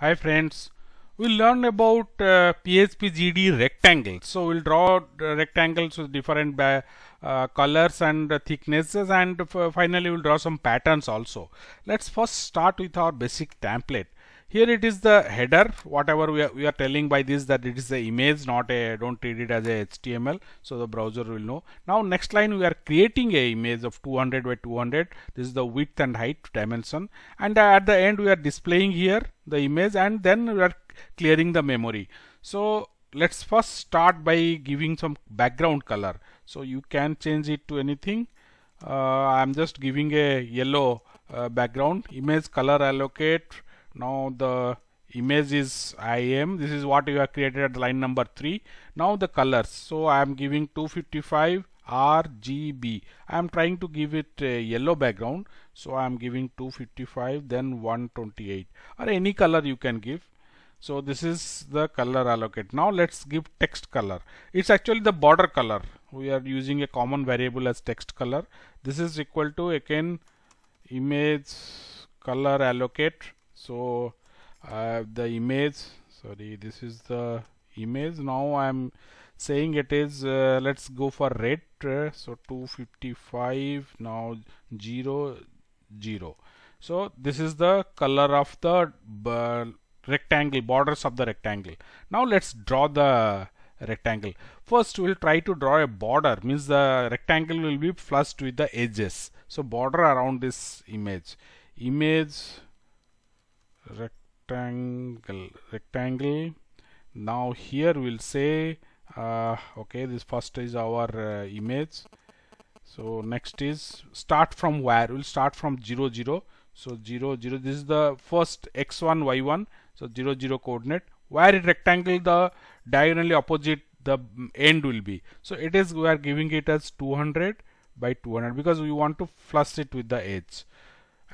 Hi friends, we'll learn about uh, PHPGD rectangles. So we'll draw uh, rectangles with different uh, colors and thicknesses and uh, finally we'll draw some patterns also. Let's first start with our basic template here it is the header whatever we are, we are telling by this that it is the image not a don't treat it as a html so the browser will know now next line we are creating a image of 200 by 200 this is the width and height dimension and at the end we are displaying here the image and then we are clearing the memory so let's first start by giving some background color so you can change it to anything uh, I'm just giving a yellow uh, background image color allocate now the image is IM this is what you have created at line number 3 now the colors so I am giving 255 RGB I am trying to give it a yellow background so I am giving 255 then 128 or any color you can give so this is the color allocate now let's give text color it's actually the border color we are using a common variable as text color this is equal to again image color allocate so have uh, the image sorry this is the image now I'm saying it is uh, let's go for red uh, so 255 now 0 0 so this is the color of the rectangle borders of the rectangle now let's draw the rectangle first we'll try to draw a border means the rectangle will be flushed with the edges so border around this image image rectangle rectangle now here we'll say uh, okay this first is our uh, image so next is start from where we'll start from 0 0 so 0 0 this is the first x1 y1 so 0 0 coordinate where rectangle the diagonally opposite the end will be so it is we are giving it as 200 by 200 because we want to flush it with the edge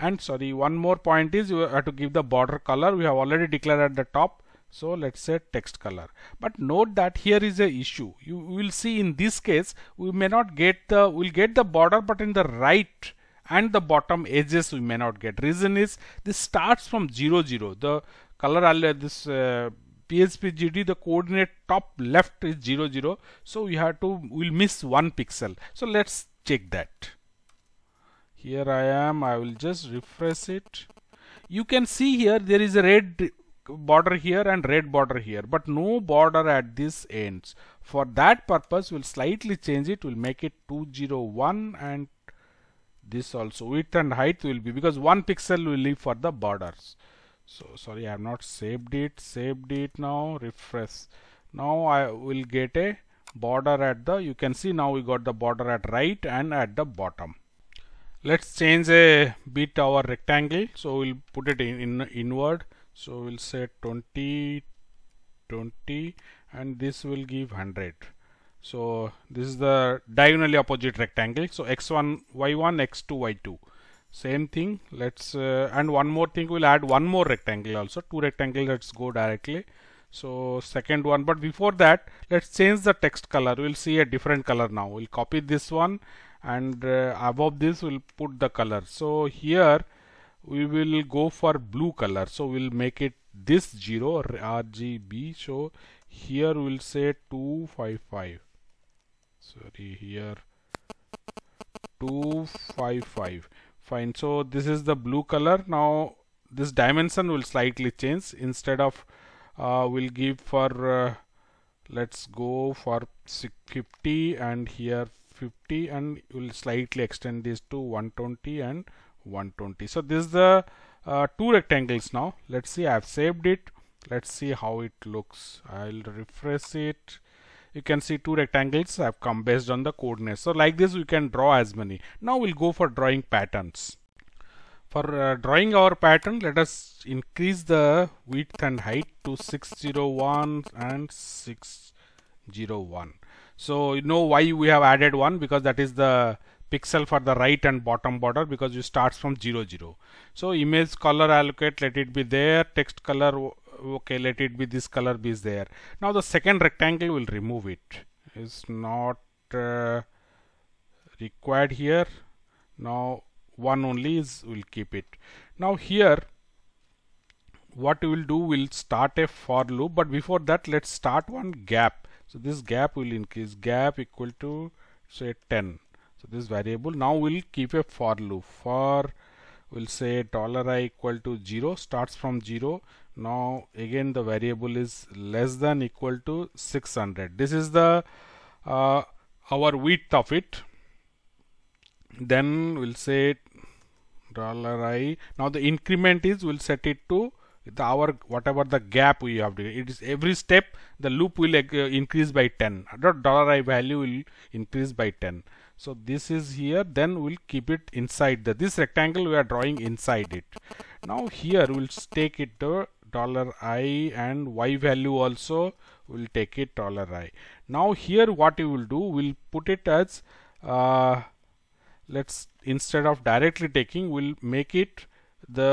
and sorry one more point is you have to give the border color we have already declared at the top so let's say text color but note that here is a issue you will see in this case we may not get the we'll get the border but in the right and the bottom edges we may not get reason is this starts from 0 0 the color earlier this uh, PSPGD the coordinate top left is 0 0 so we have to we'll miss one pixel so let's check that here I am I will just refresh it you can see here there is a red border here and red border here but no border at this ends for that purpose we'll slightly change it we'll make it 201 and this also width and height will be because one pixel will leave for the borders so sorry I have not saved it saved it now refresh now I will get a border at the you can see now we got the border at right and at the bottom let's change a bit our rectangle so we'll put it in, in inward so we'll say 20 20 and this will give 100 so this is the diagonally opposite rectangle so x1 y1 x2 y2 same thing let's uh, and one more thing we'll add one more rectangle also two rectangles let's go directly so second one but before that let's change the text color we'll see a different color now we'll copy this one and uh, above this we'll put the color so here we will go for blue color so we'll make it this 0 RGB so here we'll say 255 sorry here 255 fine so this is the blue color now this dimension will slightly change instead of uh, we'll give for uh, let's go for 50 and here 50 and we'll slightly extend this to 120 and 120 so this is the uh, two rectangles now let's see I've saved it let's see how it looks I'll refresh it you can see two rectangles have come based on the coordinates so like this we can draw as many now we'll go for drawing patterns for uh, drawing our pattern, let us increase the width and height to 601 and 601. So you know why we have added 1 because that is the pixel for the right and bottom border because it starts from 0 0. So image color allocate let it be there text color okay let it be this color be there. Now the second rectangle will remove it. It's not uh, required here. Now one only is will keep it now here what we will do will start a for loop but before that let's start one gap so this gap will increase gap equal to say 10 so this variable now we'll keep a for loop for we'll say dollar i equal to 0 starts from 0 now again the variable is less than equal to 600 this is the uh, our width of it then we'll say dollar i now the increment is we'll set it to the hour whatever the gap we have it is every step the loop will uh, increase by 10 dollar i value will increase by 10 so this is here then we'll keep it inside the this rectangle we are drawing inside it now here we'll take it to dollar i and y value also we'll take it dollar i now here what we will do we'll put it as uh, let's instead of directly taking we'll make it the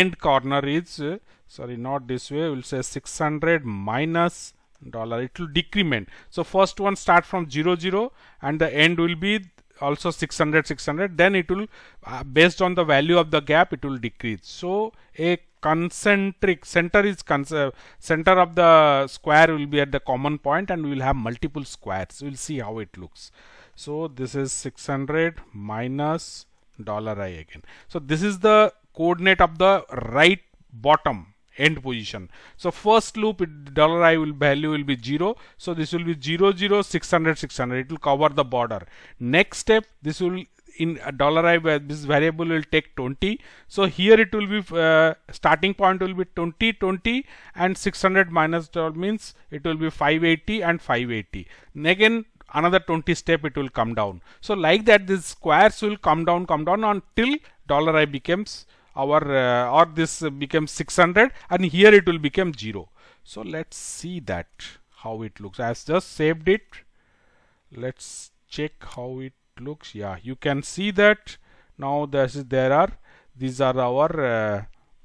end corner is uh, sorry not this way we'll say 600 minus dollar it will decrement so first one start from 0 0 and the end will be also 600 600 then it will uh, based on the value of the gap it will decrease so a concentric center is center of the square will be at the common point and we will have multiple squares we'll see how it looks so this is 600 minus dollar i again so this is the coordinate of the right bottom end position so first loop it, dollar i will value will be 0 so this will be 0 0 600 600 it will cover the border next step this will in uh, dollar i this variable will take 20 so here it will be uh, starting point will be 20 20 and 600 minus dollar means it will be 580 and 580 and again another 20 step it will come down. So like that these squares will come down come down until dollar i becomes our uh, or this becomes 600 and here it will become 0. So let's see that how it looks. I have just saved it. Let's check how it looks. Yeah, you can see that now this is, there are these are our uh,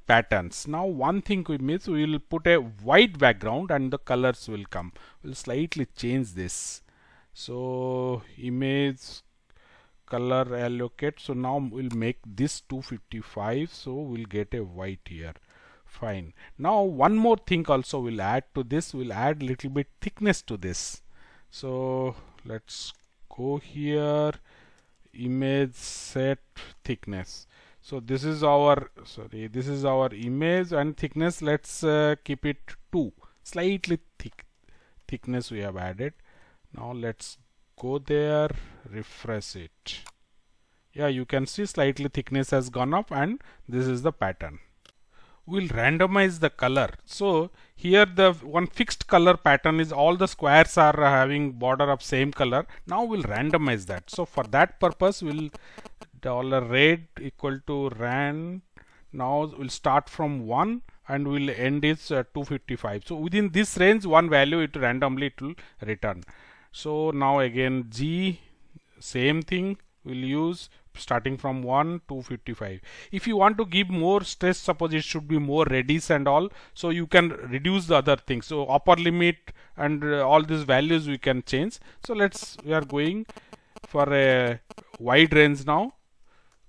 patterns. Now one thing we miss we will put a white background and the colors will come. We'll slightly change this so image color allocate so now we'll make this 255 so we'll get a white here fine now one more thing also we'll add to this we'll add little bit thickness to this so let's go here image set thickness so this is our sorry this is our image and thickness let's uh, keep it 2 slightly thick thickness we have added now let's go there refresh it yeah you can see slightly thickness has gone up and this is the pattern we'll randomize the color so here the one fixed color pattern is all the squares are having border of same color now we'll randomize that so for that purpose we'll dollar red equal to ran now we'll start from 1 and we'll end is uh, 255 so within this range one value it randomly it will return so now again G same thing we will use starting from 1 to 55 if you want to give more stress suppose it should be more radius and all so you can reduce the other things so upper limit and uh, all these values we can change so let's we are going for a wide range now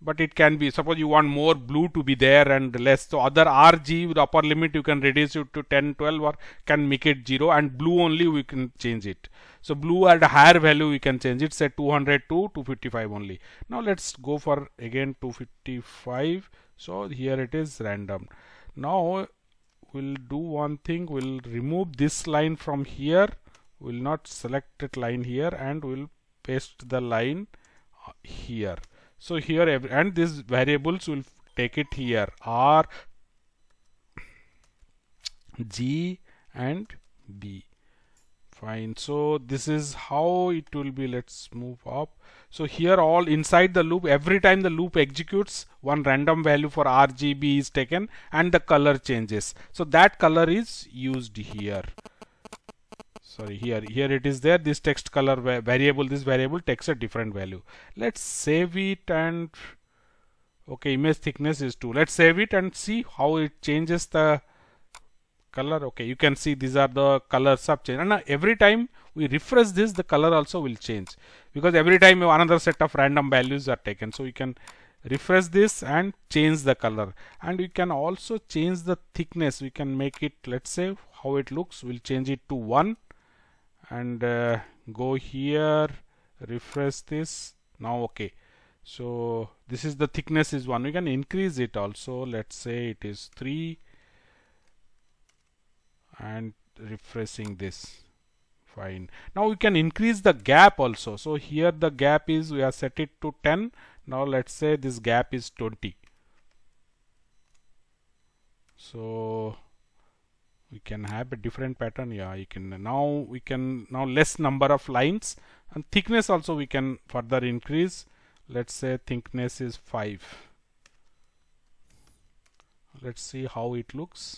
but it can be suppose you want more blue to be there and less so other RG with upper limit you can reduce it to 10 12 or can make it 0 and blue only we can change it so blue at a higher value we can change it say 200 to 255 only now let's go for again 255 so here it is random now we'll do one thing we'll remove this line from here we'll not select it line here and we'll paste the line uh, here so here and these variables will take it here R, G and B. Fine. So this is how it will be. Let's move up. So here all inside the loop, every time the loop executes, one random value for RGB is taken and the color changes. So that color is used here sorry here here it is there this text color variable this variable takes a different value let's save it and okay image thickness is 2 let's save it and see how it changes the color okay you can see these are the colors of change and now uh, every time we refresh this the color also will change because every time another set of random values are taken so you can refresh this and change the color and we can also change the thickness we can make it let's say how it looks we'll change it to 1 and uh, go here refresh this now okay so this is the thickness is one we can increase it also let's say it is 3 and refreshing this fine now we can increase the gap also so here the gap is we have set it to 10 now let's say this gap is 20 so we can have a different pattern yeah you can now we can now less number of lines and thickness also we can further increase let's say thickness is 5 let's see how it looks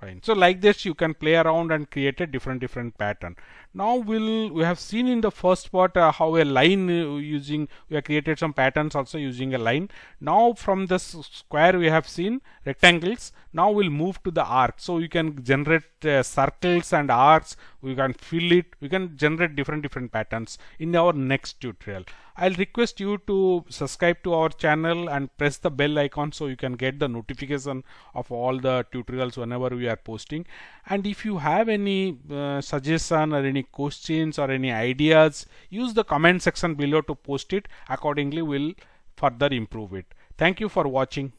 fine so like this you can play around and create a different different pattern now we'll we have seen in the first part uh, how a line uh, using we have created some patterns also using a line now from this square we have seen rectangles now we'll move to the arc so you can generate uh, circles and arcs we can fill it we can generate different different patterns in our next tutorial I'll request you to subscribe to our channel and press the bell icon so you can get the notification of all the tutorials whenever we are posting. And if you have any uh, suggestion or any questions or any ideas, use the comment section below to post it. Accordingly, we'll further improve it. Thank you for watching.